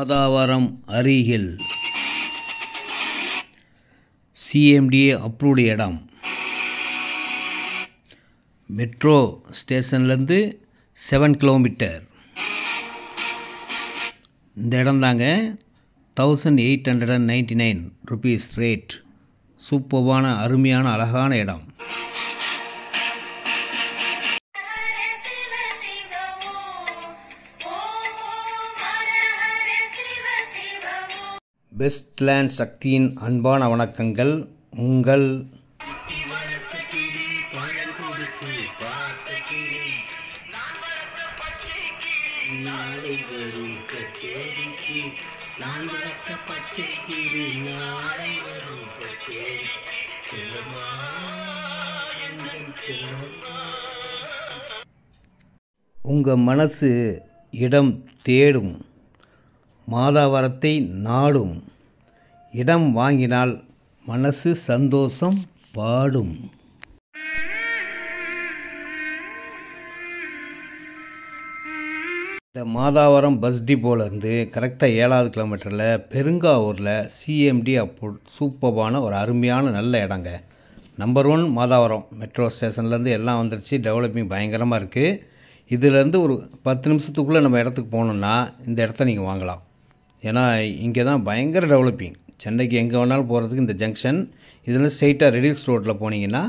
அதாவரம் அருகில் CMDA approved இடம் metro ஸ்டேஷன்லேருந்து செவன் கிலோமீட்டர் இந்த இடம் தாங்க thousand eight hundred and ninety nine rupees rate சூப்பர்வான அருமையான அழகான இடம் பெஸ்ட்லேண்ட் சக்தியின் அன்பான வணக்கங்கள் உங்கள் உங்கள் மனசு இடம் தேடும் மாதாவரத்தை நாடும் இடம் வாங்கினால் மனசு சந்தோஷம் பாடும் இந்த மாதாவரம் பஸ் டிப்போலேருந்து கரெக்டாக ஏழாவது கிலோமீட்டரில் பெருங்காவூரில் சிஎம்டி அப்போ சூப்பர்பான ஒரு அருமையான நல்ல இடங்க நம்பர் ஒன் மாதாவரம் மெட்ரோ ஸ்டேஷன்லேருந்து எல்லாம் வந்துருச்சு டெவலப்பிங் பயங்கரமாக இருக்குது இதுலேருந்து ஒரு பத்து நிமிஷத்துக்குள்ளே நம்ம இடத்துக்கு போகணுன்னா இந்த இடத்த நீங்கள் வாங்கலாம் ஏன்னா இங்கே தான் பயங்கர டெவலப்பிங் சென்னைக்கு எங்கே வேணாலும் போகிறதுக்கு இந்த ஜங்ஷன் இதில் ஸ்ட்ரெயிட்டாக ரெடியூஸ் ரோட்டில் போனீங்கன்னா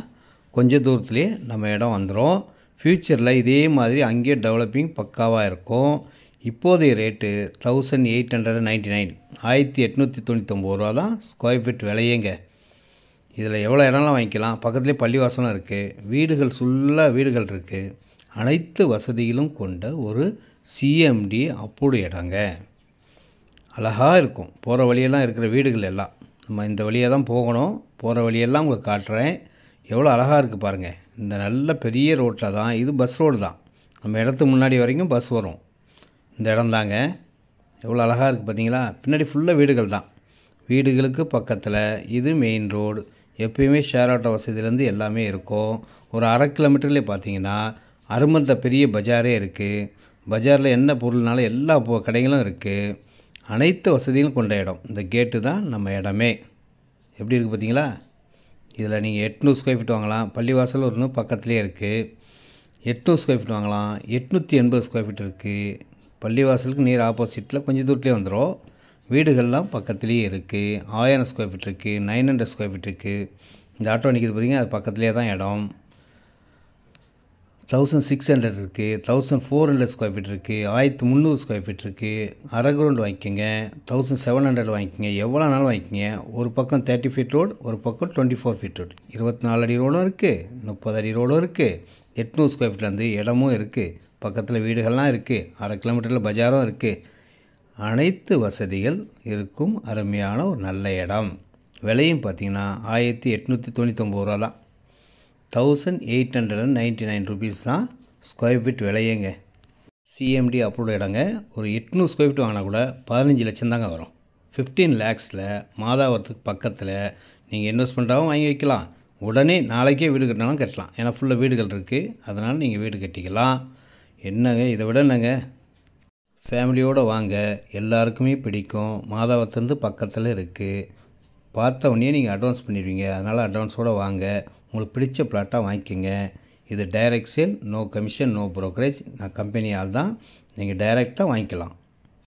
கொஞ்சம் தூரத்துலேயே நம்ம இடம் வந்துடும் ஃப்யூச்சரில் இதே மாதிரி அங்கேயே டெவலப்பிங் பக்காவாக இருக்கும் இப்போதைய rate thousand eight hundred ninety nine ஆயிரத்தி எட்நூற்றி தொண்ணூற்றொம்பது ரூபா தான் ஸ்கொயர் ஃபீட் விலையேங்க இதில் எவ்வளோ இடம்லாம் வாங்கிக்கலாம் பக்கத்துலேயே பள்ளிவாசலும் இருக்குது வீடுகள் ஃபுல்லாக வீடுகள் இருக்குது அனைத்து வசதிகளும் கொண்ட ஒரு சிஎம்டி அப்போடு இடங்க அழகாக இருக்கும் போகிற வழியெல்லாம் இருக்கிற வீடுகள் எல்லாம் நம்ம இந்த வழியாக தான் போகணும் போகிற வழியெல்லாம் உங்களுக்கு காட்டுறேன் எவ்வளோ அழகாக இருக்குது பாருங்கள் இந்த நல்ல பெரிய ரோட்டில் தான் இது பஸ் ரோடு தான் நம்ம இடத்துக்கு முன்னாடி வரைக்கும் பஸ் வரும் இந்த இடம் தாங்க எவ்வளோ அழகாக இருக்குது பார்த்தீங்களா பின்னாடி ஃபுல்லாக வீடுகள் தான் வீடுகளுக்கு பக்கத்தில் இது மெயின் ரோடு எப்பயுமே ஷேர் ஆட்டோ வசதியிலேருந்து எல்லாமே இருக்கும் ஒரு அரை கிலோமீட்டர்லேயே பார்த்தீங்கன்னா அருமந்த பெரிய பஜாரே இருக்குது பஜாரில் என்ன பொருள்னாலும் எல்லா கடைகளும் இருக்குது அனைத்து வசதிகளும் கொண்ட இடம் இந்த கேட்டு தான் நம்ம இடமே எப்படி இருக்குது பார்த்தீங்களா இதில் நீங்கள் எட்நூறு ஸ்கொயர் ஃபீட் வாங்கலாம் பள்ளிவாசல் ஒன்று பக்கத்துலேயே இருக்குது எட்நூறு ஸ்கொயர் ஃபீட் வாங்கலாம் எட்நூற்றி எண்பது ஸ்கொயர் ஃபீட் இருக்குது பள்ளிவாசலுக்கு நீர் ஆப்போசிட்டில் கொஞ்சம் தூரத்துலேயே வந்துடும் வீடுகள்லாம் பக்கத்துலேயே இருக்குது ஆயிரம் ஸ்கொயர் ஃபீட் இருக்குது நைன் ஹண்ட்ரட் ஸ்கொயர் ஃபீட் இருக்குது இந்த ஆட்டோ நிற்கிறது பார்த்திங்கன்னா அது பக்கத்துலேயே தான் இடம் தௌசண்ட் சிக்ஸ் ஹண்ட்ரட் இருக்குது thousand four hundred square feet இருக்குது ஆயிரத்து முந்நூறு ஸ்கொயர் ஃபீட் இருக்குது அரை வாங்கிக்கோங்க தௌசண்ட் செவன் ஹண்ட்ரட் வாங்கிக்கோங்க எவ்வளோ நாளும் வாங்கிக்கோங்க ஒரு பக்கம் தேர்ட்டி ஃபீட் ரோடு ஒரு பக்கம் டுவெண்ட்டி ஃபோர் ஃபீட் ரோடு இருபத்தி நாலு அடி ரோடும் இருக்குது முப்பது அடி ரோடும் இருக்குது எட்நூறு ஸ்கொயர் ஃபீட்லேருந்து இடமும் இருக்குது பக்கத்தில் வீடுகள்லாம் இருக்குது அரை கிலோமீட்டரில் பஜாரும் இருக்குது அனைத்து வசதிகள் இருக்கும் அருமையான ஒரு நல்ல இடம் விலையும் பார்த்திங்கன்னா ஆயிரத்தி எட்நூற்றி தொண்ணூற்றொம்பது ரூபா தான் thousand eight hundred and ninety nine rupees தான் ஸ்கொயர் ஃபீட் விலையேங்க சிஎம்டி அப்ரூவ்டு இடங்க ஒரு எட்நூறு ஸ்கொயர் ஃபீட் வாங்கினா கூட பதினஞ்சு லட்சம் தாங்க வரும் ஃபிஃப்டீன் லேக்ஸில் மாதாவரத்துக்கு பக்கத்தில் நீங்கள் இன்வெஸ்ட் பண்ணுறாவும் வாங்கி வைக்கலாம் உடனே நாளைக்கே வீடு கட்டினாலும் கட்டலாம் ஏன்னா ஃபுல்லாக வீடுகள் இருக்குது அதனால் நீங்கள் வீடு கட்டிக்கலாம் என்னங்க இதை விட என்னங்க ஃபேமிலியோடு வாங்க எல்லாருக்குமே பிடிக்கும் மாதாவரத்துலேருந்து பக்கத்தில் இருக்குது பார்த்த உடனே நீங்கள் அட்வான்ஸ் பண்ணிடுவீங்க அதனால் அட்வான்ஸோடு வாங்க உங்களுக்கு பிடிச்ச பிளாட்டாக வாங்கிக்கோங்க இது direct sale no commission no brokerage நான் கம்பெனியால் தான் நீங்கள் டைரெக்டாக வாங்கிக்கலாம்